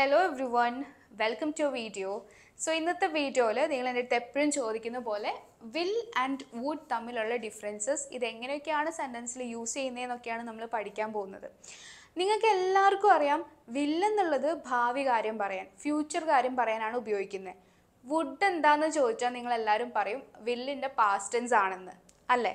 Hello everyone welcome to video so ഇന്നത്തെ വീഡിയോയിൽ നിങ്ങൾ എൻ്റെ അടുത്ത് എപ്പോഴും ചോദിക്കുന്ന പോലെ വിൽ ആൻഡ് വുഡ് തമ്മിലുള്ള ഡിഫറൻസസ് ഇതെങ്ങനെയൊക്കെയാണ് സെൻറ്റൻസിൽ യൂസ് ചെയ്യുന്നതെന്നൊക്കെയാണ് നമ്മൾ പഠിക്കാൻ പോകുന്നത് നിങ്ങൾക്ക് എല്ലാവർക്കും അറിയാം വില്ലെന്നുള്ളത് എന്നുള്ളത് ഭാവി കാര്യം പറയാൻ ഫ്യൂച്ചർ കാര്യം പറയാനാണ് ഉപയോഗിക്കുന്നത് വുഡ് എന്താണെന്ന് ചോദിച്ചാൽ നിങ്ങൾ എല്ലാവരും പറയും വില്ലിൻ്റെ പാസ്റ്റൻസ് ആണെന്ന് അല്ലേ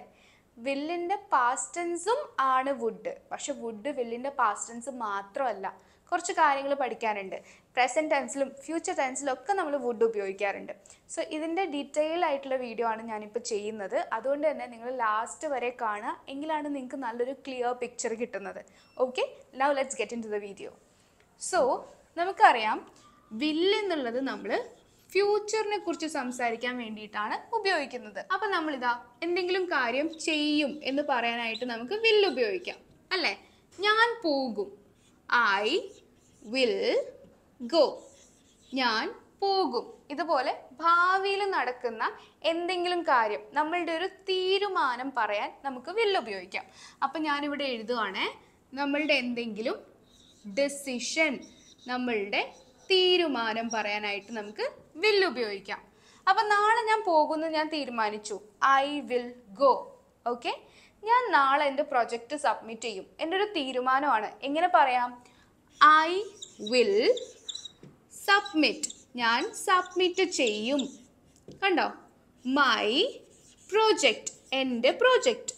വില്ലിൻ്റെ പാസ്റ്റൻസും ആണ് വുഡ് പക്ഷെ വുഡ് വില്ലിൻ്റെ പാസ്റ്റൻസ് മാത്രമല്ല കുറച്ച് കാര്യങ്ങൾ പഠിക്കാനുണ്ട് പ്രസൻറ്റ് ടെൻസിലും ഫ്യൂച്ചർ ടെൻസിലും ഒക്കെ നമ്മൾ വുഡ് ഉപയോഗിക്കാറുണ്ട് സോ ഇതിൻ്റെ ഡീറ്റെയിൽ ആയിട്ടുള്ള വീഡിയോ ആണ് ഞാനിപ്പോൾ ചെയ്യുന്നത് അതുകൊണ്ട് തന്നെ നിങ്ങൾ ലാസ്റ്റ് വരെ കാണുക എങ്കിലാണ് നിങ്ങൾക്ക് നല്ലൊരു ക്ലിയർ പിക്ചർ കിട്ടുന്നത് okay now let's get into the video so നമുക്കറിയാം വില്ലെന്നുള്ളത് നമ്മൾ ഫ്യൂച്ചറിനെ കുറിച്ച് സംസാരിക്കാൻ വേണ്ടിയിട്ടാണ് ഉപയോഗിക്കുന്നത് അപ്പം നമ്മളിതാ എന്തെങ്കിലും കാര്യം ചെയ്യും എന്ന് പറയാനായിട്ട് നമുക്ക് വില്ല് ഉപയോഗിക്കാം അല്ലേ ഞാൻ പോകും ഐ വിൽ ഗോ ഞാൻ പോകും ഇതുപോലെ ഭാവിയിൽ നടക്കുന്ന എന്തെങ്കിലും കാര്യം നമ്മളുടെ ഒരു തീരുമാനം പറയാൻ നമുക്ക് വിൽ ഉപയോഗിക്കാം അപ്പം ഞാനിവിടെ എഴുതുവാണേ നമ്മളുടെ എന്തെങ്കിലും ഡെസിഷൻ നമ്മളുടെ തീരുമാനം പറയാനായിട്ട് നമുക്ക് വിൽ ഉപയോഗിക്കാം അപ്പം നാളെ ഞാൻ പോകുന്നു ഞാൻ തീരുമാനിച്ചു ഐ വിൽ ഗോ ഓക്കെ ഞാൻ നാളെ എൻ്റെ പ്രൊജക്റ്റ് സബ്മിറ്റ് ചെയ്യും എൻ്റെ ഒരു തീരുമാനമാണ് എങ്ങനെ പറയാം ഐ വിൽ സബ്മിറ്റ് ഞാൻ സബ്മിറ്റ് ചെയ്യും കണ്ടോ മൈ പ്രോജക്റ്റ് എൻ്റെ project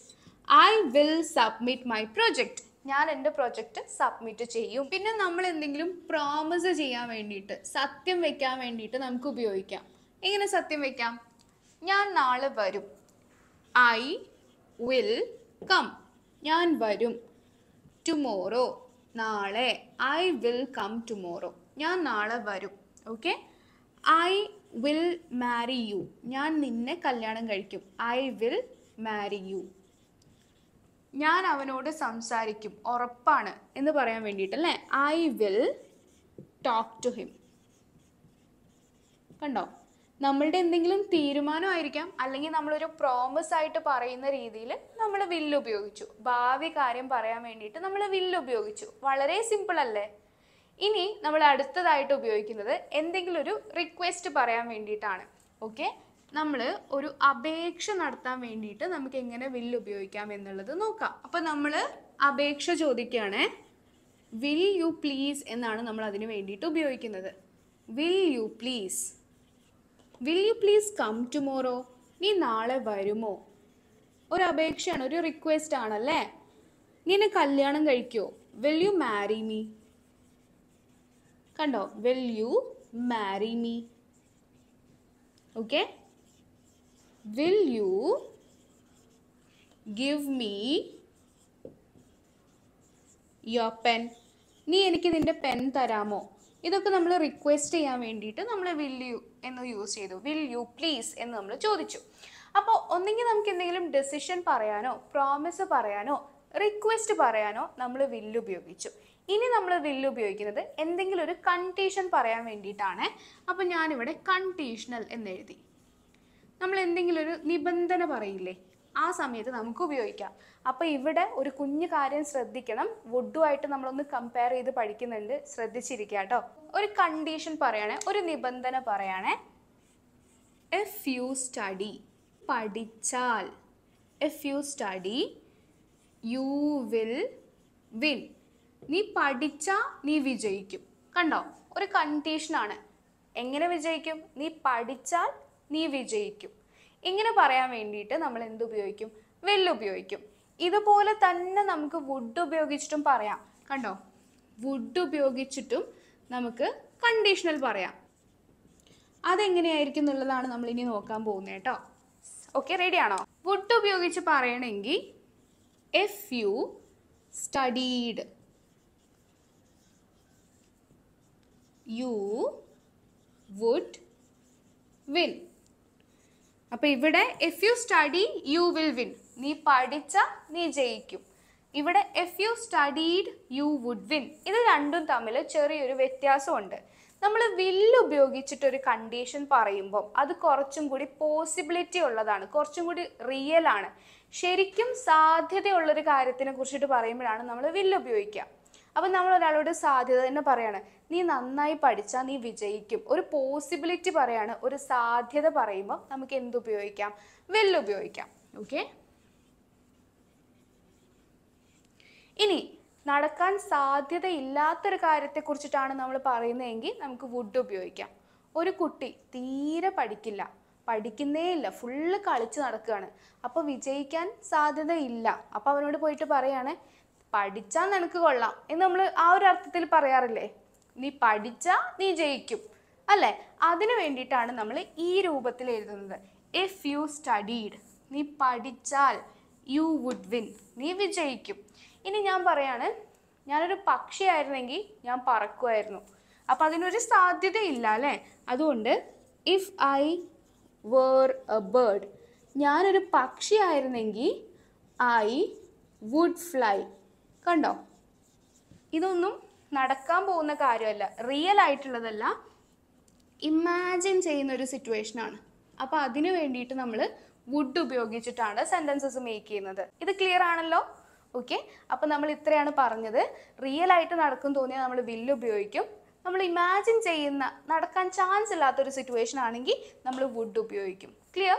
I will submit my project ഞാൻ എൻ്റെ പ്രോജക്റ്റ് സബ്മിറ്റ് ചെയ്യും പിന്നെ നമ്മൾ എന്തെങ്കിലും പ്രോമിസ് ചെയ്യാൻ വേണ്ടിയിട്ട് സത്യം വെക്കാൻ വേണ്ടിയിട്ട് നമുക്ക് ഉപയോഗിക്കാം എങ്ങനെ സത്യം വെക്കാം ഞാൻ നാളെ വരും ഐ വിൽ കം ഞാൻ വരും ടുമോറോ നാളെ ഐ വിൽ കം ടുമോറോ ഞാൻ നാളെ വരും okay I will marry you ഞാൻ നിന്നെ കല്യാണം കഴിക്കും ഐ വിൽ മാരി യു ഞാൻ അവനോട് സംസാരിക്കും ഉറപ്പാണ് എന്ന് പറയാൻ വേണ്ടിയിട്ടല്ലേ I will talk to him കണ്ടോ നമ്മളുടെ എന്തെങ്കിലും തീരുമാനമായിരിക്കാം അല്ലെങ്കിൽ നമ്മളൊരു പ്രോമിസ് ആയിട്ട് പറയുന്ന രീതിയിൽ നമ്മൾ വില്ല് ഉപയോഗിച്ചു ഭാവി കാര്യം പറയാൻ വേണ്ടിയിട്ട് നമ്മൾ വില്ല് ഉപയോഗിച്ചു വളരെ സിമ്പിൾ അല്ലേ ഇനി നമ്മൾ അടുത്തതായിട്ട് ഉപയോഗിക്കുന്നത് എന്തെങ്കിലും ഒരു റിക്വസ്റ്റ് പറയാൻ വേണ്ടിയിട്ടാണ് ഓക്കെ നമ്മൾ ഒരു അപേക്ഷ നടത്താൻ വേണ്ടിയിട്ട് നമുക്ക് എങ്ങനെ വില്ല് ഉപയോഗിക്കാം എന്നുള്ളത് നോക്കാം അപ്പോൾ നമ്മൾ അപേക്ഷ ചോദിക്കുകയാണ് വിൽ യു പ്ലീസ് എന്നാണ് നമ്മൾ അതിന് വേണ്ടിയിട്ട് ഉപയോഗിക്കുന്നത് will you please will you please come tomorrow നീ നാളെ വരുമോ ഒരു അപേക്ഷയാണ് ഒരു റിക്വസ്റ്റ് ആണല്ലേ നീ എന്നെ കല്യാണം കഴിക്കോ വിൽ യു മാരി മീ കണ്ടോ will you marry me okay will you give me your pen നീ എനിക്ക് നിന്റെ പെൻ തരാമോ ഇതൊക്കെ നമ്മൾ റിക്വസ്റ്റ് ചെയ്യാൻ വേണ്ടിയിട്ട് നമ്മൾ വിൽ യു എന്ന് യൂസ് ചെയ്തു വിൽ യു പ്ലീസ് എന്ന് നമ്മൾ ചോദിച്ചു അപ്പോൾ ഒന്നെങ്കിൽ നമുക്ക് എന്തെങ്കിലും ഡെസിഷൻ പറയാനോ പ്രോമിസ് പറയാനോ റിക്വസ്റ്റ് പറയാനോ നമ്മൾ വില്ല് ഉപയോഗിച്ചു ഇനി നമ്മൾ വില്ല് ഉപയോഗിക്കുന്നത് എന്തെങ്കിലും ഒരു കണ്ടീഷൻ പറയാൻ വേണ്ടിയിട്ടാണ് അപ്പോൾ ഞാനിവിടെ കണ്ടീഷണൽ എന്ന് എഴുതി നമ്മൾ എന്തെങ്കിലും ഒരു നിബന്ധന പറയില്ലേ ആ സമയത്ത് നമുക്ക് ഉപയോഗിക്കാം അപ്പോൾ ഇവിടെ ഒരു കുഞ്ഞു കാര്യം ശ്രദ്ധിക്കണം വുഡുമായിട്ട് നമ്മളൊന്ന് കമ്പയർ ചെയ്ത് പഠിക്കുന്നുണ്ട് ശ്രദ്ധിച്ചിരിക്കുക കേട്ടോ ഒരു കണ്ടീഷൻ പറയണേ ഒരു നിബന്ധന പറയണേ എഫ് യു സ്റ്റഡി പഠിച്ചാൽ if you study you will win നീ പഠിച്ചാൽ നീ വിജയിക്കും കണ്ടോ ഒരു കണ്ടീഷനാണ് എങ്ങനെ വിജയിക്കും നീ പഠിച്ചാൽ നീ വിജയിക്കും ഇങ്ങനെ പറയാൻ വേണ്ടിയിട്ട് നമ്മൾ എന്ത് ഉപയോഗിക്കും വെല്ല് ഉപയോഗിക്കും ഇതുപോലെ തന്നെ നമുക്ക് വുഡ് ഉപയോഗിച്ചിട്ടും പറയാം കണ്ടോ വുഡ് ഉപയോഗിച്ചിട്ടും നമുക്ക് കണ്ടീഷണൽ പറയാം അതെങ്ങനെയായിരിക്കും എന്നുള്ളതാണ് നമ്മൾ ഇനി നോക്കാൻ പോകുന്നത് കേട്ടോ ഓക്കെ റെഡിയാണോ വുഡ് ഉപയോഗിച്ച് പറയണമെങ്കിൽ if you studied you would win അപ്പോൾ ഇവിടെ if you study you will win നീ പഠിച്ച നീ ജയിക്കും ഇവിടെ if you studied you would win ഇത് രണ്ടും തമ്മിൽ ചെറിയൊരു വ്യത്യാസമുണ്ട് നമ്മൾ വില്ല് ഉപയോഗിച്ചിട്ടൊരു കണ്ടീഷൻ പറയുമ്പോൾ അത് കുറച്ചും കൂടി പോസിബിലിറ്റി ഉള്ളതാണ് കുറച്ചും കൂടി റിയൽ ആണ് ശരിക്കും സാധ്യതയുള്ളൊരു കാര്യത്തിനെ കുറിച്ചിട്ട് പറയുമ്പോഴാണ് നമ്മൾ വില്ല് ഉപയോഗിക്കുക അപ്പം നമ്മൾ ഒരാളോട് സാധ്യത തന്നെ പറയാണ് നീ നന്നായി പഠിച്ചാൽ നീ വിജയിക്കും ഒരു പോസിബിലിറ്റി പറയാണ് ഒരു സാധ്യത പറയുമ്പോൾ നമുക്ക് എന്തുപയോഗിക്കാം ഉപയോഗിക്കാം ഓക്കെ ഇനി നടക്കാൻ സാധ്യതയില്ലാത്തൊരു കാര്യത്തെ കുറിച്ചിട്ടാണ് നമ്മൾ പറയുന്നതെങ്കിൽ നമുക്ക് വുഡ് ഉപയോഗിക്കാം ഒരു കുട്ടി തീരെ പഠിക്കില്ല പഠിക്കുന്നേ ഇല്ല ഫുള്ള് കളിച്ച് നടക്കുകയാണ് അപ്പോൾ വിജയിക്കാൻ സാധ്യതയില്ല അപ്പോൾ അവനോട് പോയിട്ട് പറയാണ് പഠിച്ചാൽ നിനക്ക് കൊള്ളാം എന്ന് നമ്മൾ ആ ഒരു അർത്ഥത്തിൽ പറയാറില്ലേ നീ പഠിച്ചാ നീ ജയിക്കും അല്ലേ അതിനു വേണ്ടിയിട്ടാണ് നമ്മൾ ഈ രൂപത്തിൽ എഴുതുന്നത് ഇഫ് യു സ്റ്റഡീഡ് നീ പഠിച്ചാൽ യു വുഡ് വിൻ നീ വിജയിക്കും ഇനി ഞാൻ പറയാണ് ഞാനൊരു പക്ഷിയായിരുന്നെങ്കിൽ ഞാൻ പറക്കുമായിരുന്നു അപ്പം അതിനൊരു സാധ്യതയില്ല അല്ലേ അതുകൊണ്ട് if I were a bird ഞാനൊരു പക്ഷിയായിരുന്നെങ്കിൽ ഐ വുഡ് ഫ്ലൈ കണ്ടോ ഇതൊന്നും നടക്കാൻ പോകുന്ന കാര്യമല്ല റിയൽ ആയിട്ടുള്ളതല്ല ഇമാജിൻ ചെയ്യുന്ന ഒരു സിറ്റുവേഷനാണ് അപ്പോൾ അതിനു വേണ്ടിയിട്ട് നമ്മൾ വുഡ് ഉപയോഗിച്ചിട്ടാണ് സെൻറ്റൻസസ് മേക്ക് ചെയ്യുന്നത് ഇത് ക്ലിയർ ആണല്ലോ ഓക്കെ അപ്പോൾ നമ്മൾ ഇത്രയാണ് പറഞ്ഞത് റിയൽ ആയിട്ട് നടക്കും തോന്നിയാൽ നമ്മൾ വില്ല് ഉപയോഗിക്കും നമ്മൾ ഇമാജിൻ ചെയ്യുന്ന നടക്കാൻ ചാൻസ് ഇല്ലാത്തൊരു സിറ്റുവേഷൻ ആണെങ്കിൽ നമ്മൾ വുഡ് ഉപയോഗിക്കും ക്ലിയർ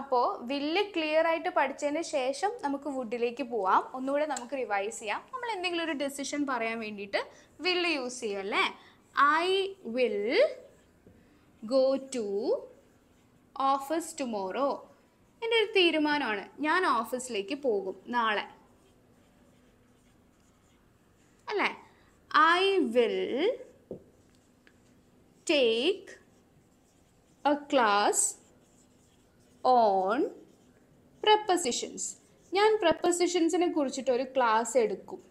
അപ്പോൾ വില്ല് ക്ലിയർ ആയിട്ട് പഠിച്ചതിന് ശേഷം നമുക്ക് വുഡിലേക്ക് പോവാം ഒന്നുകൂടെ നമുക്ക് റിവൈസ് ചെയ്യാം നമ്മൾ എന്തെങ്കിലും ഒരു ഡെസിഷൻ പറയാൻ വേണ്ടിയിട്ട് വില്ല് യൂസ് ചെയ്യും അല്ലേ I will go to office tomorrow എൻ്റെ ഒരു തീരുമാനമാണ് ഞാൻ ഓഫീസിലേക്ക് പോകും നാളെ അല്ലേ I will take a class on prepositions ഞാൻ പ്രപ്പസിഷൻസിനെ കുറിച്ചിട്ട് ഒരു ക്ലാസ് എടുക്കും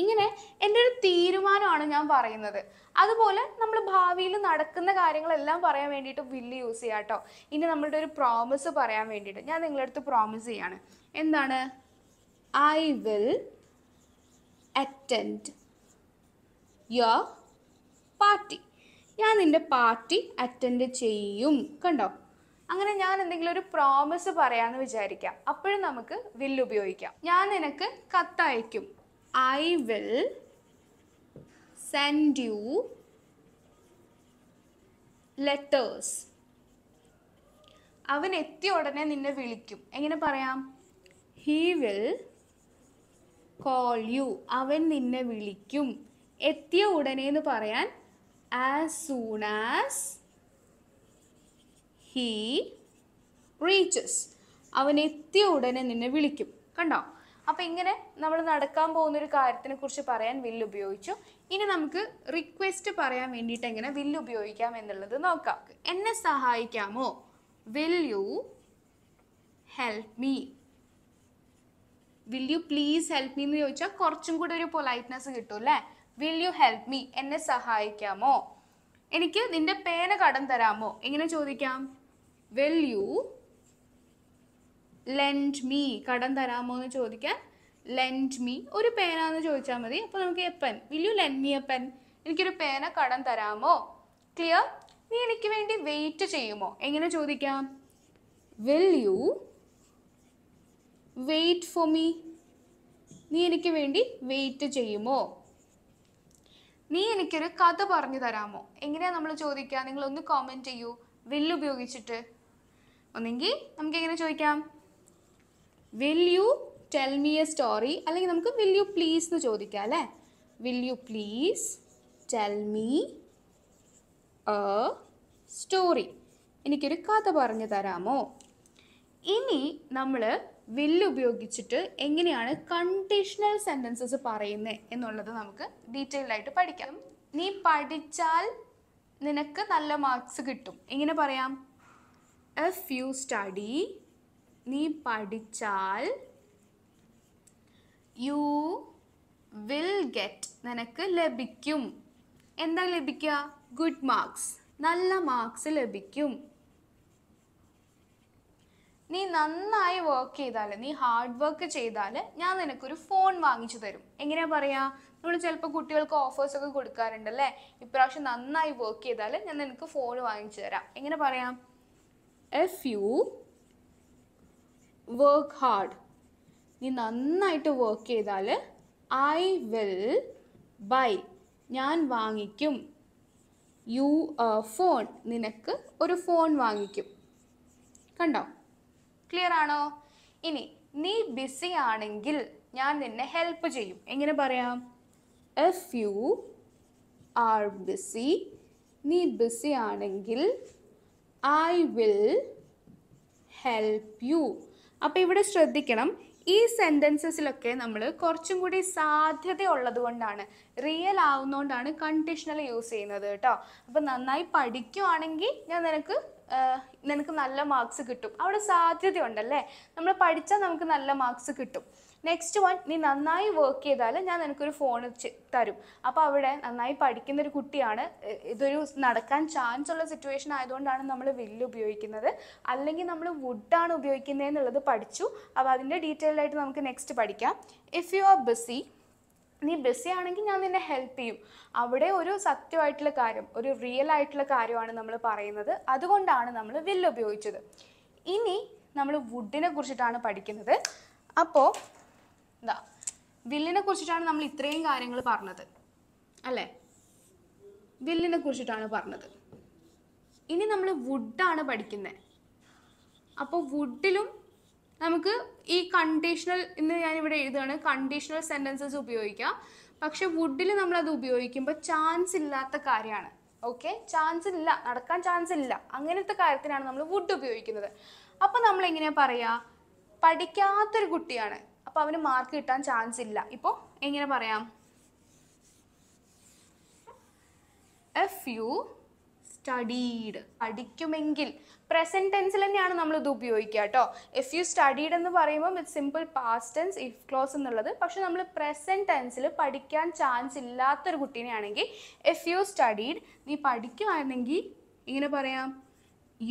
ഇങ്ങനെ എൻ്റെ ഒരു തീരുമാനമാണ് ഞാൻ പറയുന്നത് അതുപോലെ നമ്മൾ ഭാവിയിൽ നടക്കുന്ന കാര്യങ്ങളെല്ലാം പറയാൻ വേണ്ടിയിട്ട് വില്ല് യൂസ് ചെയ്യാം കേട്ടോ ഇനി നമ്മളുടെ ഒരു പ്രോമിസ് പറയാൻ വേണ്ടിയിട്ട് ഞാൻ നിങ്ങളുടെ അടുത്ത് പ്രോമിസ് ചെയ്യാണ് എന്താണ് I will attend your party ഞാൻ നിൻ്റെ പാർട്ടി അറ്റൻഡ് ചെയ്യും കണ്ടോ അങ്ങനെ ഞാൻ എന്തെങ്കിലും ഒരു പ്രോമിസ് പറയാമെന്ന് വിചാരിക്കാം അപ്പോഴും നമുക്ക് വിൽ ഉപയോഗിക്കാം ഞാൻ നിനക്ക് കത്തയക്കും I will send you letters അവൻ എത്തിയ ഉടനെ നിന്നെ വിളിക്കും എങ്ങനെ പറയാം ഹീ വിൽ കോൾ യു അവൻ നിന്നെ വിളിക്കും എത്തിയ ഉടനെ എന്ന് പറയാൻ as soon as he reaches അവൻ എത്തിയ ഉടനെ നിന്നെ വിളിക്കും കണ്ടോ അപ്പോൾ ഇങ്ങനെ നമ്മൾ നടക്കാൻ പോകുന്ന ഒരു കാര്യത്തിനെ കുറിച്ച് പറയാൻ വില്ല് ഉപയോഗിച്ചു ഇനി നമുക്ക് റിക്വസ്റ്റ് പറയാൻ വേണ്ടിയിട്ട് എങ്ങനെ വില്ല് ഉപയോഗിക്കാം എന്നുള്ളത് നോക്കാം എന്നെ സഹായിക്കാമോ will you help me will you please help me എന്ന് ചോദിച്ചാൽ കുറച്ചും കൂടെ ഒരു പൊലൈറ്റ്നെസ് കിട്ടും അല്ലേ വിൽ യു ഹെൽപ്പ് മീ എന്നെ സഹായിക്കാമോ എനിക്ക് നിന്റെ പേന കടം തരാമോ എങ്ങനെ ചോദിക്കാം വിൽ യു ലെൻഡ് മീ കടം തരാമോ എന്ന് ചോദിക്കാൻ ലെൻഡ് മീ ഒരു പേന എന്ന് ചോദിച്ചാൽ മതി അപ്പോൾ നമുക്ക് a pen will you lend me a pen എനിക്കൊരു പേന കടം തരാമോ ക്ലിയർ നീ എനിക്ക് വേണ്ടി വെയിറ്റ് ചെയ്യുമോ എങ്ങനെ ചോദിക്കാം will you wait for me നീ എനിക്ക് വേണ്ടി വെയിറ്റ് ചെയ്യുമോ നീ എനിക്കൊരു കഥ പറഞ്ഞു തരാമോ എങ്ങനെയാ നമ്മൾ ചോദിക്കുക നിങ്ങൾ ഒന്ന് കോമെന്റ് ചെയ്യൂ വിൽ ഉപയോഗിച്ചിട്ട് ഒന്നെങ്കിൽ നമുക്ക് എങ്ങനെ ചോദിക്കാം will you tell me a story അല്ലെങ്കിൽ നമുക്ക് വിൽ യു പ്ലീസ് എന്ന് ചോദിക്കാം അല്ലേ will you please tell me a story എനിക്കൊരു കഥ പറഞ്ഞു തരാമോ ഇനി നമ്മൾ വില്ല് ഉപയോഗിച്ചിട്ട് എങ്ങനെയാണ് കണ്ടീഷണൽ സെൻറ്റൻസസ് പറയുന്നത് എന്നുള്ളത് നമുക്ക് ഡീറ്റെയിൽഡ് ആയിട്ട് പഠിക്കാം നീ പഠിച്ചാൽ നിനക്ക് നല്ല മാർക്സ് കിട്ടും എങ്ങനെ പറയാം എഫ് യു സ്റ്റഡി നീ പഠിച്ചാൽ യു വിൽ ഗെറ്റ് നിനക്ക് ലഭിക്കും എന്താ ലഭിക്കുക ഗുഡ് മാർക്സ് നല്ല മാർക്സ് ലഭിക്കും നീ നന്നായി വർക്ക് ചെയ്താൽ നീ ഹാർഡ് വർക്ക് ചെയ്താൽ ഞാൻ നിനക്കൊരു ഫോൺ വാങ്ങിച്ചു തരും എങ്ങനെയാ പറയാ നമ്മൾ ചിലപ്പോൾ കുട്ടികൾക്ക് ഓഫേഴ്സ് ഒക്കെ കൊടുക്കാറുണ്ടല്ലേ ഇപ്രാവശ്യം നന്നായി വർക്ക് ചെയ്താൽ ഞാൻ നിനക്ക് ഫോൺ വാങ്ങിച്ചു തരാം എങ്ങനെ പറയാം എഫ് യു വർക്ക് ഹാർഡ് നീ നന്നായിട്ട് വർക്ക് ചെയ്താൽ ഐ വിൽ ബൈ ഞാൻ വാങ്ങിക്കും യു ഫോൺ uh, നിനക്ക് ഒരു ഫോൺ വാങ്ങിക്കും കണ്ടോ ക്ലിയർ ആണോ ഇനി നീ ബിസി ആണെങ്കിൽ ഞാൻ നിന്നെ ഹെൽപ്പ് ചെയ്യും എങ്ങനെ പറയാം എഫ് യു ആർ ബിസി നീ ബിസി ആണെങ്കിൽ ഐ വിൽ ഹെൽപ്പ് യു അപ്പോൾ ഇവിടെ ശ്രദ്ധിക്കണം ഈ സെൻറ്റൻസസിലൊക്കെ നമ്മൾ കുറച്ചും കൂടി സാധ്യത ഉള്ളത് കൊണ്ടാണ് റിയൽ ആവുന്നതുകൊണ്ടാണ് കണ്ടീഷണൽ യൂസ് ചെയ്യുന്നത് കേട്ടോ അപ്പോൾ നന്നായി പഠിക്കുവാണെങ്കിൽ ഞാൻ നിനക്ക് നിനക്ക് നല്ല മാർക്സ് കിട്ടും അവിടെ സാധ്യതയുണ്ടല്ലേ നമ്മൾ പഠിച്ചാൽ നമുക്ക് നല്ല മാർക്സ് കിട്ടും നെക്സ്റ്റ് വൺ നീ നന്നായി വർക്ക് ചെയ്താൽ ഞാൻ നിനക്കൊരു ഫോൺ തരും അപ്പോൾ അവിടെ നന്നായി പഠിക്കുന്ന ഒരു കുട്ടിയാണ് ഇതൊരു നടക്കാൻ ചാൻസ് ഉള്ള സിറ്റുവേഷൻ ആയതുകൊണ്ടാണ് നമ്മൾ വില്ല് ഉപയോഗിക്കുന്നത് അല്ലെങ്കിൽ നമ്മൾ വുഡാണ് ഉപയോഗിക്കുന്നത് എന്നുള്ളത് പഠിച്ചു അപ്പോൾ അതിൻ്റെ ഡീറ്റെയിൽ ആയിട്ട് നമുക്ക് നെക്സ്റ്റ് പഠിക്കാം ഇഫ് യു ആർ ബിസി നീ ബിസി ആണെങ്കിൽ ഞാൻ നിന്നെ ഹെൽപ്പ് ചെയ്യും അവിടെ ഒരു സത്യമായിട്ടുള്ള കാര്യം ഒരു റിയൽ ആയിട്ടുള്ള കാര്യമാണ് നമ്മൾ പറയുന്നത് അതുകൊണ്ടാണ് നമ്മൾ വില്ല് ഉപയോഗിച്ചത് ഇനി നമ്മൾ വുഡിനെ കുറിച്ചിട്ടാണ് പഠിക്കുന്നത് അപ്പോൾ എന്താ വില്ലിനെ കുറിച്ചിട്ടാണ് നമ്മൾ ഇത്രയും കാര്യങ്ങൾ പറഞ്ഞത് അല്ലേ വില്ലിനെ കുറിച്ചിട്ടാണ് പറഞ്ഞത് ഇനി നമ്മൾ വുഡാണ് പഠിക്കുന്നത് അപ്പോൾ വുഡിലും നമുക്ക് ഈ കണ്ടീഷണൽ ഇന്ന് ഇവിടെ എഴുതുകയാണ് കണ്ടീഷണൽ സെൻറ്റൻസസ് ഉപയോഗിക്കാം പക്ഷെ വുഡിൽ അത് ഉപയോഗിക്കുമ്പോൾ ചാൻസ് ഇല്ലാത്ത കാര്യമാണ് ഓക്കെ ചാൻസ് ഇല്ല നടക്കാൻ ചാൻസ് ഇല്ല അങ്ങനത്തെ കാര്യത്തിനാണ് നമ്മൾ വുഡ് ഉപയോഗിക്കുന്നത് അപ്പോൾ നമ്മൾ എങ്ങനെയാണ് പറയുക പഠിക്കാത്തൊരു കുട്ടിയാണ് അപ്പോൾ അവന് മാർക്ക് കിട്ടാൻ ചാൻസ് ഇല്ല ഇപ്പോൾ എങ്ങനെ പറയാം എഫ് യു സ്റ്റഡീഡ് പഠിക്കുമെങ്കിൽ പ്രസൻറ്റ് ടെൻസിൽ തന്നെയാണ് നമ്മൾ ഇത് ഉപയോഗിക്കുക കേട്ടോ ഇഫ് യു സ്റ്റഡീഡ് എന്ന് പറയുമ്പോൾ with simple past tense if clause എന്നുള്ളത് പക്ഷെ നമ്മൾ പ്രസൻറ്റ് ടെൻസിൽ പഠിക്കാൻ ചാൻസ് ഇല്ലാത്തൊരു കുട്ടീനെയാണെങ്കിൽ ഇഫ് യു സ്റ്റഡീഡ് നീ പഠിക്കുകയാണെങ്കിൽ ഇങ്ങനെ പറയാം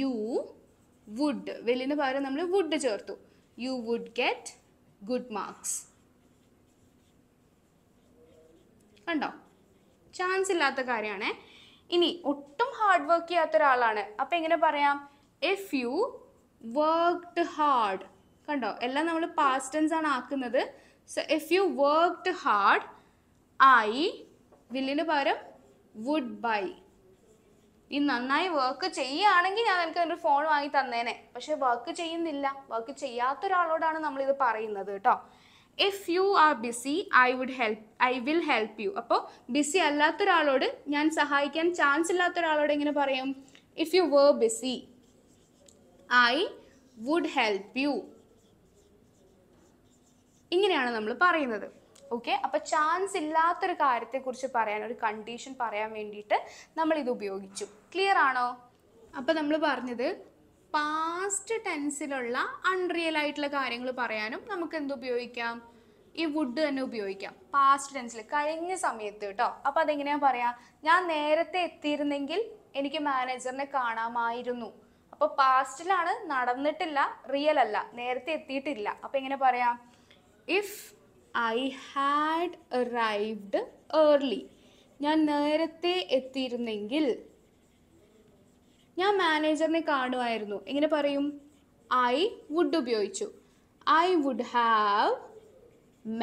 യു വുഡ് വെല്ലിന് പകരം നമ്മൾ വുഡ് ചേർത്തു you would get good marks കണ്ടോ ചാൻസ് ഇല്ലാത്ത കാര്യമാണേ ഇനി ഒട്ടും ഹാർഡ് വർക്ക് ചെയ്യാത്ത ഒരാളാണ് അപ്പം എങ്ങനെ പറയാം ഇഫ് യു വർക്ക്ഡ് ഹാർഡ് കണ്ടോ എല്ലാം നമ്മൾ പാസ്റ്റ് ടെൻസ് ആണ് ആക്കുന്നത് so if you worked hard I വില്ലിന് പകരം വുഡ് ബൈ നീ നന്നായി വർക്ക് ചെയ്യുകയാണെങ്കിൽ ഞാൻ നിനക്ക് ഒരു ഫോൺ വാങ്ങി തന്നേനെ പക്ഷെ വർക്ക് ചെയ്യുന്നില്ല വർക്ക് ചെയ്യാത്ത ഒരാളോടാണ് നമ്മളിത് പറയുന്നത് കേട്ടോ if you are busy I would help I will help you അപ്പോൾ ബിസി അല്ലാത്ത ഒരാളോട് ഞാൻ സഹായിക്കാൻ ചാൻസ് ഇല്ലാത്ത ഒരാളോട് എങ്ങനെ പറയും if you were busy I would help you ഇങ്ങനെയാണ് നമ്മൾ പറയുന്നത് ഓക്കെ അപ്പം ചാൻസ് ഇല്ലാത്തൊരു കാര്യത്തെക്കുറിച്ച് പറയാൻ ഒരു കണ്ടീഷൻ പറയാൻ വേണ്ടിയിട്ട് നമ്മൾ ഇത് ഉപയോഗിച്ചു ക്ലിയർ ആണോ അപ്പം നമ്മൾ പറഞ്ഞത് പാസ്റ്റ് ടെൻസിലുള്ള അൺറിയൽ ആയിട്ടുള്ള കാര്യങ്ങൾ പറയാനും നമുക്ക് എന്ത് ഉപയോഗിക്കാം ഈ വുഡ് തന്നെ ഉപയോഗിക്കാം പാസ്റ്റ് ടെൻസിൽ കഴിഞ്ഞ സമയത്ത് കേട്ടോ അപ്പൊ അതെങ്ങനെയാ പറയാ ഞാൻ നേരത്തെ എത്തിയിരുന്നെങ്കിൽ എനിക്ക് മാനേജറിനെ കാണാമായിരുന്നു അപ്പോൾ പാസ്റ്റിലാണ് നടന്നിട്ടില്ല റിയൽ അല്ല നേരത്തെ എത്തിയിട്ടില്ല അപ്പൊ എങ്ങനെ പറയാം if I had arrived early ഞാൻ നേരത്തെ എത്തിയിരുന്നെങ്കിൽ ഞാൻ മാനേജറിനെ കാണുമായിരുന്നു എങ്ങനെ പറയും ഐ വുഡ് ഉപയോഗിച്ചു I would have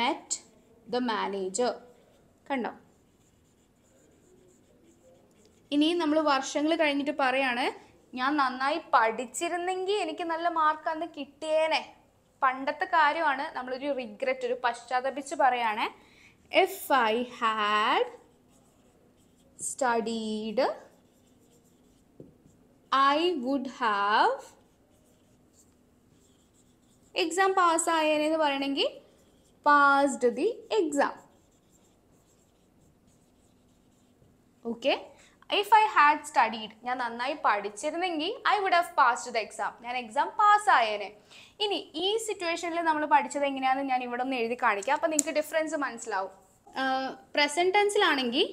met the manager കണ്ടോ ഇനി നമ്മൾ വർഷങ്ങൾ കഴിഞ്ഞിട്ട് പറയാണ് ഞാൻ നന്നായി പഠിച്ചിരുന്നെങ്കിൽ എനിക്ക് നല്ല മാർക്ക് അന്ന് കിട്ടിയേനെ പണ്ടത്തെ കാര്യമാണ് നമ്മളൊരു റിഗ്രറ്റ് ഒരു പശ്ചാത്തപിച്ച് പറയുകയാണെ if I had studied I would have exam എന്ന് പറയണമെങ്കിൽ passed the exam okay if I had studied ഞാൻ നന്നായി പഠിച്ചിരുന്നെങ്കിൽ I would have passed the exam ഞാൻ എക്സാം പാസ്സായേനെ ഇനി ഈ സിറ്റുവേഷനിൽ നമ്മൾ പഠിച്ചത് എങ്ങനെയാണെന്ന് ഞാൻ ഇവിടെ ഒന്ന് എഴുതി കാണിക്കാം അപ്പം നിങ്ങൾക്ക് ഡിഫറൻസ് മനസ്സിലാവും പ്രസൻറ്റൻസിലാണെങ്കിൽ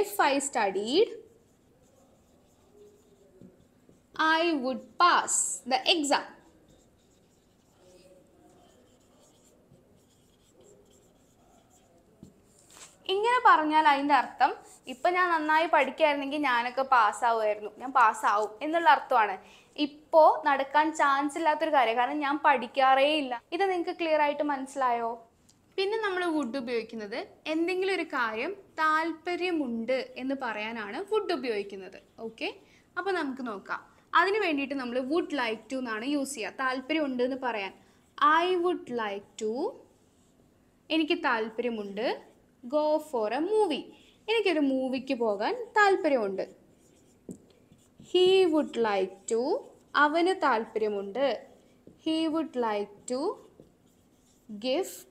if I studied I would pass the exam. ഇങ്ങനെ പറഞ്ഞാൽ അതിൻ്റെ അർത്ഥം ഇപ്പം ഞാൻ നന്നായി പഠിക്കുകയായിരുന്നെങ്കിൽ ഞാനൊക്കെ പാസ്സാവുമായിരുന്നു ഞാൻ പാസ്സാവും എന്നുള്ള അർത്ഥമാണ് ഇപ്പോൾ നടക്കാൻ ചാൻസ് ഇല്ലാത്തൊരു കാര്യം കാരണം ഞാൻ പഠിക്കാറേ ഇല്ല ഇത് നിങ്ങൾക്ക് ക്ലിയർ ആയിട്ട് മനസ്സിലായോ പിന്നെ നമ്മൾ വുഡ് ഉപയോഗിക്കുന്നത് എന്തെങ്കിലും ഒരു കാര്യം താല്പര്യമുണ്ട് എന്ന് പറയാനാണ് വുഡ് ഉപയോഗിക്കുന്നത് ഓക്കെ അപ്പോൾ നമുക്ക് നോക്കാം അതിന് വേണ്ടിയിട്ട് നമ്മൾ വുഡ് ലൈക്ക് ടു എന്നാണ് യൂസ് ചെയ്യുക താല്പര്യമുണ്ട് എന്ന് പറയാൻ ഐ വുഡ് ലൈക്ക് ടു എനിക്ക് താല്പര്യമുണ്ട് ഗോ ഫോർ എ മൂവി എനിക്കൊരു മൂവിക്ക് പോകാൻ താല്പര്യമുണ്ട് ഹീ വുഡ് ലൈക്ക് ടു അവന് താല്പര്യമുണ്ട് he would like to gift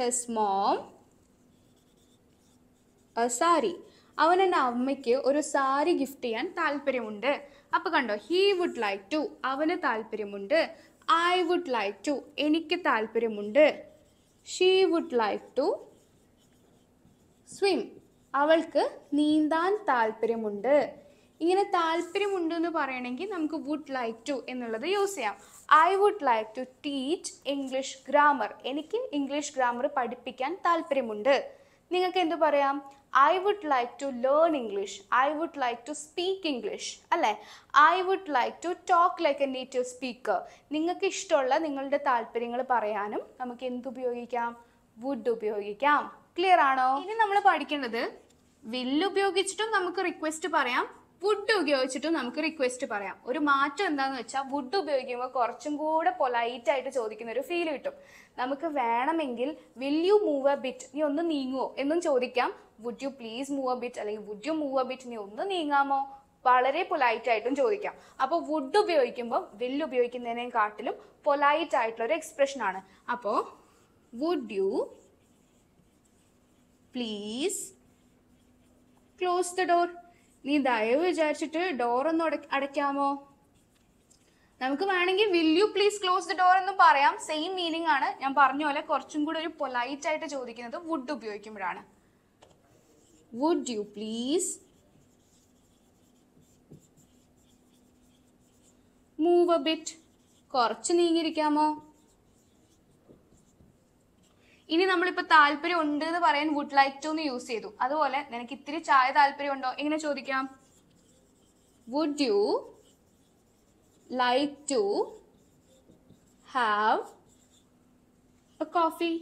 his mom sari അവൻ എൻ്റെ അമ്മയ്ക്ക് ഒരു സാരി ഗിഫ്റ്റ് ചെയ്യാൻ താല്പര്യമുണ്ട് അപ്പോൾ കണ്ടോ ഹീ വുഡ് ലൈക്ക് ടു അവന് താല്പര്യമുണ്ട് ഐ വുഡ് ലൈക്ക് ടു എനിക്ക് താല്പര്യമുണ്ട് she would like to swim അവൾക്ക് നീന്താൻ താല്പര്യമുണ്ട് ഇങ്ങനെ താല്പര്യമുണ്ട് എന്ന് പറയണമെങ്കിൽ നമുക്ക് വുഡ് ലൈക്ക് ടു എന്നുള്ളത് യൂസ് ചെയ്യാം I would like to teach English grammar എനിക്ക് ഇംഗ്ലീഷ് ഗ്രാമർ പഠിപ്പിക്കാൻ താല്പര്യമുണ്ട് നിങ്ങൾക്ക് എന്തു പറയാം I would like to learn English I would like to speak English അല്ലേ I would like to talk like a native speaker നിങ്ങൾക്ക് ഇഷ്ടമുള്ള നിങ്ങളുടെ താല്പര്യങ്ങൾ പറയാനും നമുക്ക് എന്ത് ഉപയോഗിക്കാം വുഡ് ഉപയോഗിക്കാം ക്ലിയർ ആണോ ഇനി നമ്മൾ പഠിക്കേണ്ടത് വില്ല് ഉപയോഗിച്ചിട്ടും നമുക്ക് റിക്വസ്റ്റ് പറയാം വുഡ് ഉപയോഗിച്ചിട്ട് നമുക്ക് റിക്വസ്റ്റ് പറയാം ഒരു മാറ്റം എന്താണെന്ന് വെച്ചാൽ വുഡ് ഉപയോഗിക്കുമ്പോൾ കുറച്ചും കൂടെ പൊലൈറ്റ് ആയിട്ട് ചോദിക്കുന്ന ഒരു ഫീൽ കിട്ടും നമുക്ക് വേണമെങ്കിൽ will you move a bit നീ ഒന്ന് നീങ്ങുമോ എന്നും ചോദിക്കാം would you please move a bit അല്ലെങ്കിൽ would you move a bit നീ ഒന്ന് നീങ്ങാമോ വളരെ പൊലൈറ്റ് ആയിട്ടും ചോദിക്കാം അപ്പോൾ വുഡ് ഉപയോഗിക്കുമ്പോൾ വിൽ ഉപയോഗിക്കുന്നതിനേയും കാട്ടിലും പൊലൈറ്റ് ആയിട്ടുള്ള ഒരു എക്സ്പ്രഷൻ ആണ് അപ്പോൾ would you please close the door നീ ദയവ് വിചാരിച്ചിട്ട് ഡോർ ഒന്ന് അടയ്ക്കാമോ നമുക്ക് വേണമെങ്കിൽ will you please close the door എന്നും പറയാം സെയിം മീനിങ് ആണ് ഞാൻ പറഞ്ഞ പോലെ കുറച്ചും കൂടി ഒരു പൊലൈറ്റ് ആയിട്ട് ചോദിക്കുന്നത് വുഡ് ഉപയോഗിക്കുമ്പോഴാണ് would you please move a bit കുറച്ച് നീങ്ങിയിരിക്കാമോ ഇനി നമ്മളിപ്പോ താല്പര്യം ഉണ്ട് എന്ന് പറയാൻ വുഡ് ലൈക്ക് ടു എന്ന് യൂസ് ചെയ്തു അതുപോലെ നിനക്ക് ഇത്തിരി ചായ താല്പര്യം ഉണ്ടോ എങ്ങനെ ചോദിക്കാം would you like to have a coffee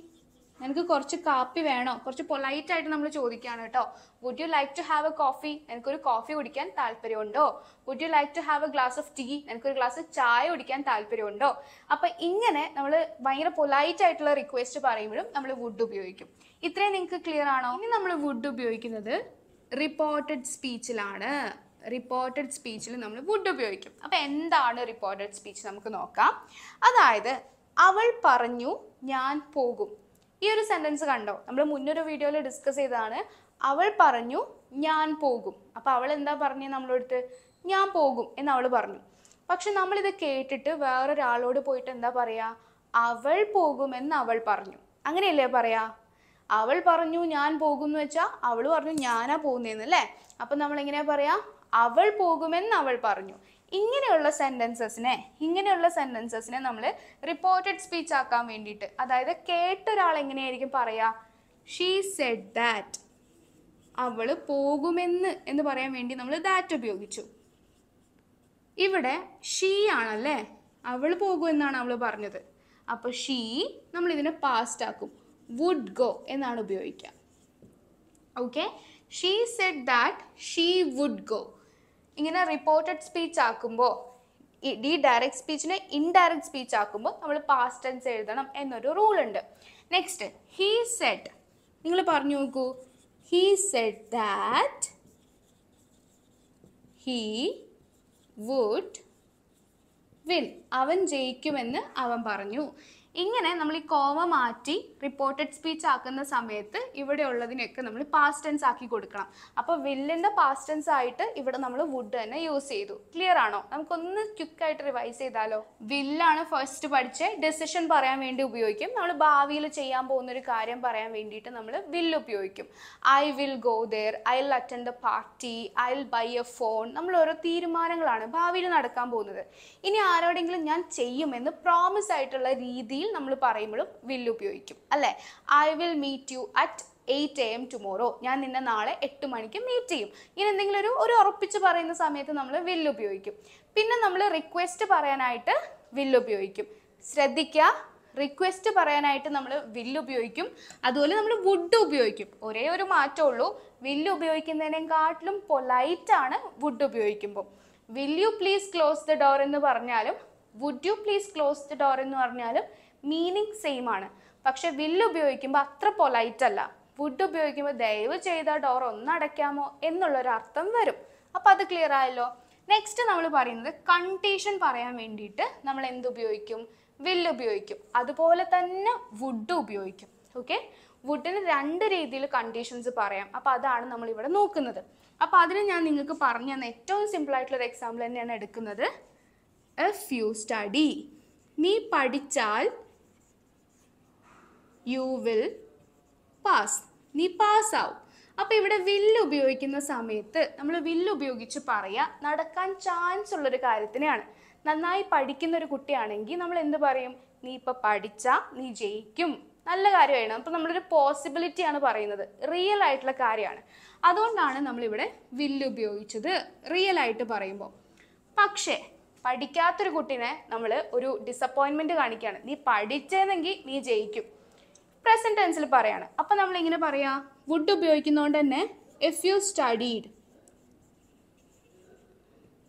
നിനക്ക് കുറച്ച് കാപ്പി വേണോ കുറച്ച് പൊലൈറ്റ് ആയിട്ട് നമ്മൾ ചോദിക്കുകയാണ് കേട്ടോ would you like to have a coffee ഒരു കോഫി കുടിക്കാൻ താല്പര്യമുണ്ടോ would you like to have a glass of tea ഒരു ഗ്ലാസ് ചായ കുടിക്കാൻ താല്പര്യമുണ്ടോ അപ്പൊ ഇങ്ങനെ നമ്മൾ ഭയങ്കര പൊലൈറ്റ് ആയിട്ടുള്ള റിക്വസ്റ്റ് പറയുമ്പോഴും നമ്മൾ വുഡ് ഉപയോഗിക്കും ഇത്രയും നിങ്ങൾക്ക് ക്ലിയർ ആണോ ഇനി നമ്മൾ വുഡ് ഉപയോഗിക്കുന്നത് റിപ്പോർട്ടഡ് സ്പീച്ചിലാണ് റിപ്പോർട്ടഡ് സ്പീച്ചിൽ നമ്മൾ വുഡ് ഉപയോഗിക്കും അപ്പോൾ എന്താണ് റിപ്പോർട്ടഡ് സ്പീച്ച് നമുക്ക് നോക്കാം അതായത് അവൾ പറഞ്ഞു ഞാൻ പോകും ഈ ഒരു സെൻറ്റൻസ് കണ്ടോ നമ്മൾ മുന്നൊരു വീഡിയോയിൽ ഡിസ്കസ് ചെയ്തതാണ് അവൾ പറഞ്ഞു ഞാൻ പോകും അപ്പോൾ അവൾ എന്താ പറഞ്ഞത് നമ്മളടുത്ത് ഞാൻ പോകും എന്ന് അവൾ പറഞ്ഞു പക്ഷെ നമ്മളിത് കേട്ടിട്ട് വേറൊരാളോട് പോയിട്ട് എന്താ പറയുക അവൾ പോകുമെന്ന് അവൾ പറഞ്ഞു അങ്ങനെയല്ലേ പറയാ അവൾ പറഞ്ഞു ഞാൻ പോകും എന്ന് വെച്ചാൽ അവൾ പറഞ്ഞു ഞാനാ പോകുന്നതെന്ന് അല്ലേ അപ്പം എങ്ങനെയാ പറയാ അവൾ പോകുമെന്ന് അവൾ പറഞ്ഞു ഇങ്ങനെയുള്ള സെൻറ്റൻസസിനെ ഇങ്ങനെയുള്ള സെൻറ്റൻസസിനെ നമ്മൾ റിപ്പോർട്ടഡ് സ്പീച്ച് ആക്കാൻ വേണ്ടിയിട്ട് അതായത് കേട്ടൊരാൾ എങ്ങനെയായിരിക്കും പറയുക ഷീ സെഡ് ദാറ്റ് അവൾ പോകുമെന്ന് എന്ന് പറയാൻ വേണ്ടി നമ്മൾ ദാറ്റ് ഉപയോഗിച്ചു ഇവിടെ ഷീ ആണല്ലേ അവൾ പോകുമെന്നാണ് അവൾ പറഞ്ഞത് അപ്പോൾ ഷീ നമ്മൾ ഇതിനെ പാസ്റ്റ് ആക്കും വുഡ് ഗോ എന്നാണ് ഉപയോഗിക്കുക okay she said that she would go ഇങ്ങനെ റിപ്പോർട്ടഡ് സ്പീച്ച് ആക്കുമ്പോൾ ഡി ഡയറക്റ്റ് സ്പീച്ചിനെ ഇൻഡയറക്റ്റ് സ്പീച്ച് ആക്കുമ്പോൾ നമ്മൾ പാസ്റ്റ് ടെൻസ് എഴുതണം എന്നൊരു റൂൾ ഉണ്ട് നെക്സ്റ്റ് ഹീ സെറ്റ് നിങ്ങൾ പറഞ്ഞു നോക്കൂ he said that he would win അവൻ ജയിക്കുമെന്ന് അവൻ പറഞ്ഞു ഇങ്ങനെ നമ്മൾ ഈ കോമ മാറ്റി റിപ്പോർട്ടഡ് സ്പീച്ച് ആക്കുന്ന സമയത്ത് ഇവിടെ ഉള്ളതിനൊക്കെ നമ്മൾ പാസ്റ്റ് ടെൻസ് ആക്കി കൊടുക്കണം അപ്പോൾ വില്ലിൻ്റെ പാസ്റ്റ് ടെൻസ് ആയിട്ട് ഇവിടെ നമ്മൾ വുഡ് തന്നെ യൂസ് ചെയ്തു ക്ലിയർ ആണോ നമുക്കൊന്ന് ക്വിക്കായിട്ട് റിവൈസ് ചെയ്താലോ വില്ലാണ് ഫസ്റ്റ് പഠിച്ച് ഡെസിഷൻ പറയാൻ വേണ്ടി ഉപയോഗിക്കും നമ്മൾ ഭാവിയിൽ ചെയ്യാൻ പോകുന്ന ഒരു കാര്യം പറയാൻ വേണ്ടിയിട്ട് നമ്മൾ വില്ല് ഉപയോഗിക്കും I will go there I will attend a party I will buy a phone നമ്മൾ ഓരോ തീരുമാനങ്ങളാണ് ഭാവിയിൽ നടക്കാൻ പോകുന്നത് ഇനി ആരോടെങ്കിലും ഞാൻ ചെയ്യുമെന്ന് പ്രോമിസ് ആയിട്ടുള്ള രീതിയിൽ രീതിയിൽ നമ്മൾ പറയുമ്പോഴും വിൽ ഉപയോഗിക്കും അല്ലേ I will meet you at eight A M tomorrow ഞാൻ നിന്നെ നാളെ എട്ട് മണിക്ക് മീറ്റ് ചെയ്യും ഇങ്ങനെ എന്തെങ്കിലും ഒരു ഒരു ഉറപ്പിച്ച് പറയുന്ന സമയത്ത് നമ്മൾ വില്ല് ഉപയോഗിക്കും പിന്നെ നമ്മൾ റിക്വസ്റ്റ് പറയാനായിട്ട് വില്ല് ഉപയോഗിക്കും ശ്രദ്ധിക്കുക റിക്വസ്റ്റ് പറയാനായിട്ട് നമ്മൾ വില്ല് ഉപയോഗിക്കും അതുപോലെ നമ്മൾ വുഡ് ഉപയോഗിക്കും ഒരേ ഒരു ഉള്ളൂ വില്ല് ഉപയോഗിക്കുന്നതിനെക്കാട്ടിലും പൊലൈറ്റാണ് വുഡ് ഉപയോഗിക്കുമ്പോൾ will you please close the door എന്ന് പറഞ്ഞാലും would you please close the door എന്ന് പറഞ്ഞാലും മീനിങ് സെയിം ആണ് പക്ഷെ വില്ല് ഉപയോഗിക്കുമ്പോൾ അത്ര പൊലൈറ്റ് അല്ല വുഡ് ഉപയോഗിക്കുമ്പോൾ ദയവ് ചെയ്ത ഡോർ ഒന്നടയ്ക്കാമോ അർത്ഥം വരും അപ്പം അത് ക്ലിയർ ആയല്ലോ നെക്സ്റ്റ് നമ്മൾ പറയുന്നത് കണ്ടീഷൻ പറയാൻ വേണ്ടിയിട്ട് നമ്മൾ എന്ത് ഉപയോഗിക്കും വില്ല് ഉപയോഗിക്കും അതുപോലെ തന്നെ വുഡ് ഉപയോഗിക്കും ഓക്കെ വുഡിന് രണ്ട് രീതിയിൽ കണ്ടീഷൻസ് പറയാം അപ്പോൾ അതാണ് നമ്മൾ ഇവിടെ നോക്കുന്നത് അപ്പോൾ അതിന് ഞാൻ നിങ്ങൾക്ക് പറഞ്ഞു തന്ന ഏറ്റവും ഒരു എക്സാമ്പിൾ തന്നെയാണ് എടുക്കുന്നത് എഫ് യു സ്റ്റഡി നീ പഠിച്ചാൽ യു വിൽ പാസ് നീ പാസ് ആവും അപ്പോൾ ഇവിടെ വില്ല് ഉപയോഗിക്കുന്ന സമയത്ത് നമ്മൾ വില്ല് ഉപയോഗിച്ച് പറയുക നടക്കാൻ ചാൻസ് ഉള്ളൊരു കാര്യത്തിനെയാണ് നന്നായി പഠിക്കുന്ന ഒരു കുട്ടിയാണെങ്കിൽ നമ്മൾ എന്ത് പറയും നീ ഇപ്പോൾ പഠിച്ചാൽ നീ ജയിക്കും നല്ല കാര്യമായിരുന്നു അപ്പോൾ നമ്മളൊരു പോസിബിലിറ്റിയാണ് പറയുന്നത് റിയൽ ആയിട്ടുള്ള കാര്യമാണ് അതുകൊണ്ടാണ് നമ്മളിവിടെ വില്ല് ഉപയോഗിച്ചത് റിയൽ ആയിട്ട് പറയുമ്പോൾ പക്ഷേ പഠിക്കാത്തൊരു കുട്ടീനെ നമ്മൾ ഒരു ഡിസപ്പോയിൻമെൻറ്റ് കാണിക്കുകയാണ് നീ പഠിച്ചതെങ്കിൽ നീ ജയിക്കും പ്രസന്റ് ടെൻസിൽ പറയാണ് അപ്പം നമ്മൾ ഇങ്ങനെ പറയാ വുഡ് ഉപയോഗിക്കുന്നതുകൊണ്ട് തന്നെ ഇഫ് യു സ്റ്റഡീഡ്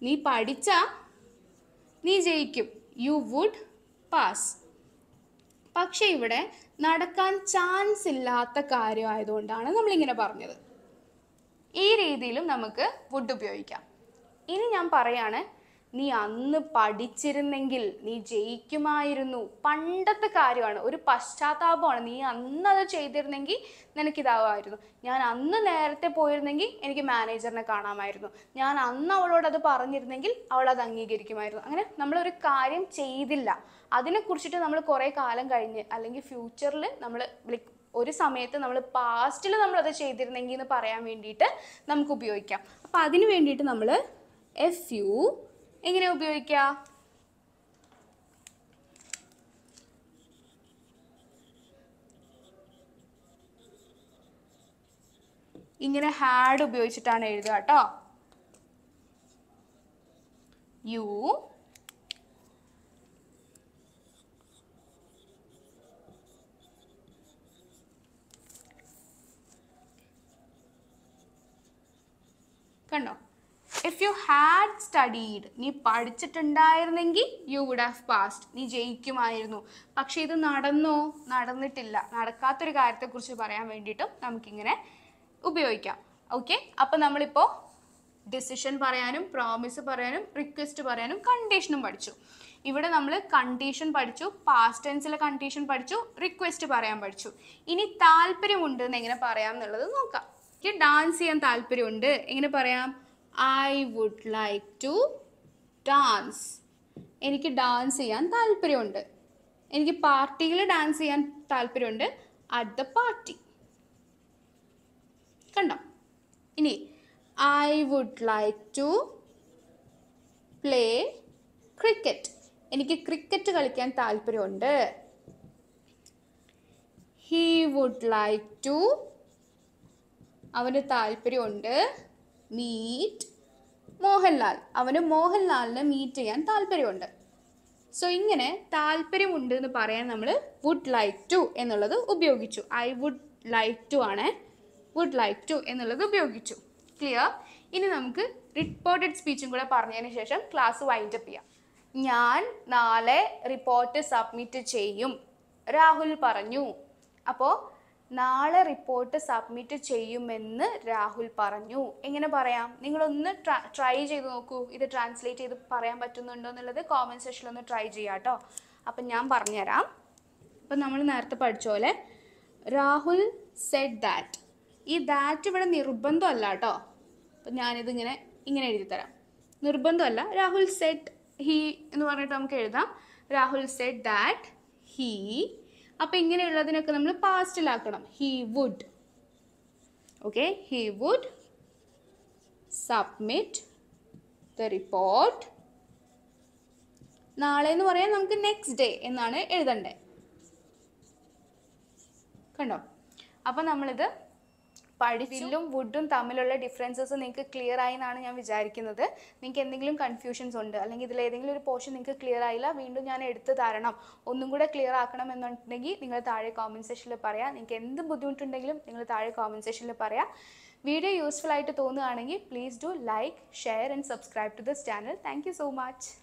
നീ പഠിച്ച നീ ജയിക്കും യു വുഡ് പാസ് പക്ഷേ ഇവിടെ നടക്കാൻ ചാൻസ് ഇല്ലാത്ത കാര്യമായതുകൊണ്ടാണ് നമ്മളിങ്ങനെ പറഞ്ഞത് ഈ രീതിയിലും നമുക്ക് വുഡ് ഉപയോഗിക്കാം ഇനി ഞാൻ പറയാണ് നീ അന്ന് പഠിച്ചിരുന്നെങ്കിൽ നീ ജയിക്കുമായിരുന്നു പണ്ടത്തെ കാര്യമാണ് ഒരു പശ്ചാത്താപമാണ് നീ അന്ന് അത് ചെയ്തിരുന്നെങ്കിൽ നിനക്കിതാവുമായിരുന്നു ഞാൻ അന്ന് നേരത്തെ പോയിരുന്നെങ്കിൽ എനിക്ക് മാനേജറിനെ കാണാമായിരുന്നു ഞാൻ അന്ന് അവളോട് അത് പറഞ്ഞിരുന്നെങ്കിൽ അവൾ അത് അംഗീകരിക്കുമായിരുന്നു അങ്ങനെ നമ്മളൊരു കാര്യം ചെയ്തില്ല അതിനെക്കുറിച്ചിട്ട് നമ്മൾ കുറേ കാലം കഴിഞ്ഞ് അല്ലെങ്കിൽ ഫ്യൂച്ചറിൽ നമ്മൾ ഒരു സമയത്ത് നമ്മൾ പാസ്റ്റിൽ നമ്മളത് ചെയ്തിരുന്നെങ്കിൽ എന്ന് പറയാൻ വേണ്ടിയിട്ട് നമുക്ക് ഉപയോഗിക്കാം അപ്പോൾ അതിന് വേണ്ടിയിട്ട് നമ്മൾ എഫ് യു എങ്ങനെ ഉപയോഗിക്കുക ഇങ്ങനെ ഹാഡ് ഉപയോഗിച്ചിട്ടാണ് എഴുതുക കേട്ടോ യു കണ്ടോ ഇഫ് യു ഹാഡ് സ്റ്റഡീഡ് നീ പഠിച്ചിട്ടുണ്ടായിരുന്നെങ്കിൽ യു വുഡ് ഹാവ് പാസ്റ്റ് നീ ജയിക്കുമായിരുന്നു പക്ഷേ ഇത് നടന്നോ നടന്നിട്ടില്ല നടക്കാത്തൊരു കാര്യത്തെക്കുറിച്ച് പറയാൻ വേണ്ടിയിട്ടും നമുക്കിങ്ങനെ ഉപയോഗിക്കാം ഓക്കെ അപ്പോൾ നമ്മളിപ്പോൾ ഡിസിഷൻ പറയാനും പ്രോമിസ് പറയാനും റിക്വസ്റ്റ് പറയാനും കണ്ടീഷനും പഠിച്ചു ഇവിടെ നമ്മൾ കണ്ടീഷൻ പഠിച്ചു പാസ്റ്റ് ടെൻസിലെ കണ്ടീഷൻ പഠിച്ചു റിക്വസ്റ്റ് പറയാൻ പഠിച്ചു ഇനി താല്പര്യമുണ്ട് എന്ന് എങ്ങനെ പറയാം എന്നുള്ളത് നോക്കാം എനിക്ക് ഡാൻസ് ചെയ്യാൻ താല്പര്യമുണ്ട് എങ്ങനെ പറയാം I would like to dance എനിക്ക് ഡാൻസ് ചെയ്യാൻ താല്പര്യമുണ്ട് എനിക്ക് പാർട്ടിയിൽ ഡാൻസ് ചെയ്യാൻ താല്പര്യമുണ്ട് അറ്റ് ദ പാർട്ടി കണ്ടോ ഇനി I would like to play cricket എനിക്ക് ക്രിക്കറ്റ് കളിക്കാൻ താല്പര്യമുണ്ട് ഹീ വുഡ് ലൈക്ക് ടു അവന് താല്പര്യമുണ്ട് മീറ്റ് മോഹൻലാൽ അവന് മോഹൻലാലിനെ മീറ്റ് ചെയ്യാൻ താല്പര്യമുണ്ട് സോ ഇങ്ങനെ താല്പര്യമുണ്ട് എന്ന് പറയാൻ നമ്മൾ വുഡ് ലൈക്ക് ടു എന്നുള്ളത് ഉപയോഗിച്ചു ഐ വുഡ് ലൈക്ക് ടു ആണ് വുഡ് ലൈക്ക് ടു എന്നുള്ളത് ഉപയോഗിച്ചു ക്ലിയർ ഇനി നമുക്ക് റിപ്പോർട്ടഡ് സ്പീച്ചും കൂടെ പറഞ്ഞതിന് ശേഷം ക്ലാസ് വൈൻഡപ്പ് ചെയ്യാം ഞാൻ നാളെ റിപ്പോർട്ട് സബ്മിറ്റ് ചെയ്യും രാഹുൽ പറഞ്ഞു അപ്പോൾ നാളെ റിപ്പോർട്ട് സബ്മിറ്റ് ചെയ്യുമെന്ന് രാഹുൽ പറഞ്ഞു എങ്ങനെ പറയാം നിങ്ങളൊന്ന് ട്രൈ ചെയ്ത് നോക്കൂ ഇത് ട്രാൻസ്ലേറ്റ് ചെയ്ത് പറയാൻ പറ്റുന്നുണ്ടോ എന്നുള്ളത് കോമെൻറ്റ് സെക്ഷനിൽ ഒന്ന് ട്രൈ ചെയ്യാം കേട്ടോ അപ്പം ഞാൻ പറഞ്ഞുതരാം അപ്പം നമ്മൾ നേരത്തെ പഠിച്ച പോലെ രാഹുൽ സെഡ് ദാറ്റ് ഈ ദാറ്റ് ഇവിടെ നിർബന്ധമല്ല കേട്ടോ അപ്പം ഞാനിതിങ്ങനെ ഇങ്ങനെ എഴുതി തരാം നിർബന്ധമല്ല രാഹുൽ സെറ്റ് ഹീ എന്ന് പറഞ്ഞിട്ട് നമുക്ക് എഴുതാം രാഹുൽ സെറ്റ് ദാറ്റ് ഹീ അപ്പോൾ ഇങ്ങനെയുള്ളതിനൊക്കെ നമ്മൾ പാസ്റ്റിലാക്കണം he would okay he would submit the report നാളെ എന്ന് പറയാൻ നമുക്ക് നെക്സ്റ്റ് ഡേ എന്നാണ് എഴുതണ്ടേ കണ്ടോ അപ്പോൾ നമ്മളിത് പഠിച്ചില്ലും വുഡും തമ്മിലുള്ള ഡിഫറൻസസ് നിങ്ങൾക്ക് ക്ലിയർ ആയി എന്നാണ് ഞാൻ വിചാരിക്കുന്നത് നിങ്ങൾക്ക് എന്തെങ്കിലും കൺഫ്യൂഷൻസ് ഉണ്ട് അല്ലെങ്കിൽ ഇതിൽ ഏതെങ്കിലും ഒരു പോർഷൻ നിങ്ങൾക്ക് ക്ലിയർ ആയില്ല വീണ്ടും ഞാൻ എടുത്തു തരണം ഒന്നും കൂടെ ക്ലിയർ ആക്കണം എന്നുണ്ടെങ്കിൽ നിങ്ങൾ താഴെ കോമൻറ്റ് സെക്ഷനിൽ പറയാം നിങ്ങൾക്ക് എന്ത് ബുദ്ധിമുട്ടുണ്ടെങ്കിലും നിങ്ങൾ താഴെ കോമൻറ്റ് സെക്ഷനിൽ പറയാം വീഡിയോ യൂസ്ഫുൾ ആയിട്ട് തോന്നുകയാണെങ്കിൽ please do like share and subscribe to this channel thank so much